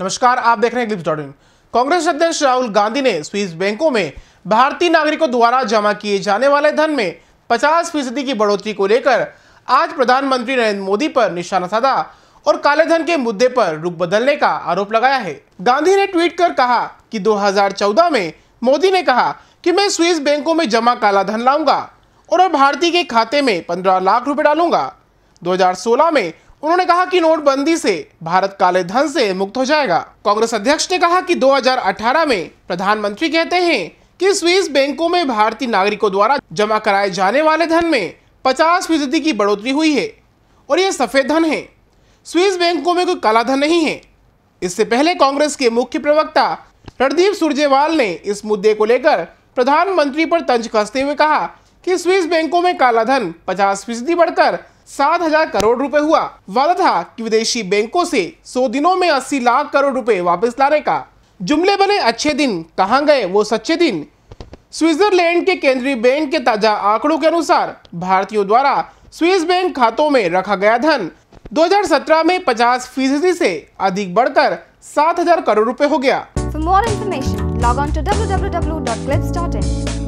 नमस्कार आप देख रहे हैं क्लिप्स डॉट इन कांग्रेस अध्यक्ष राहुल गांधी ने स्विस बैंकों में भारतीय नागरिकों द्वारा जमा किए जाने वाले धन में 50 फीसदी की बढ़ोतरी को लेकर आज प्रधानमंत्री नरेंद्र मोदी पर निशाना साधा और काले धन के मुद्दे पर रुख बदलने का आरोप लगाया है गांधी ने ट्वीट कर कहा कि 2014 में मोदी ने कहा कि मैं स्विस बैंकों में जमा काला धन लाऊंगा और भारतीय के खाते में पंद्रह लाख रुपए डालूंगा 2016 में उन्होंने कहा कि नोटबंदी से भारत काले धन से मुक्त हो जाएगा कांग्रेस अध्यक्ष ने कहा कि 2018 में प्रधानमंत्री कहते हैं कि स्विस बैंकों में भारतीय नागरिकों द्वारा जमा कराए जाने वाले धन में 50 फीसदी की बढ़ोतरी हुई है और यह सफेद धन है स्विस बैंकों में कोई काला धन नहीं है इससे पहले कांग्रेस के मुख्य प्रवक्ता रणदीप सुरजेवाल ने इस मुद्दे को लेकर प्रधानमंत्री पर तंज कसते हुए कहा कि स्विस बैंकों में काला धन पचास फीसदी बढ़कर सात हजार करोड़ रुपए हुआ वादा था कि विदेशी बैंकों से सौ दिनों में अस्सी लाख करोड़ रुपए वापस लाने का जुमले बने अच्छे दिन कहाँ गए वो सच्चे दिन स्विट्जरलैंड के केंद्रीय बैंक के ताजा आंकड़ों के अनुसार भारतीयों द्वारा स्विस बैंक खातों में रखा गया धन 2017 में 50 फीसदी से अधिक बढ़कर 7000 करोड़ रुपए हो गया for more information log on to W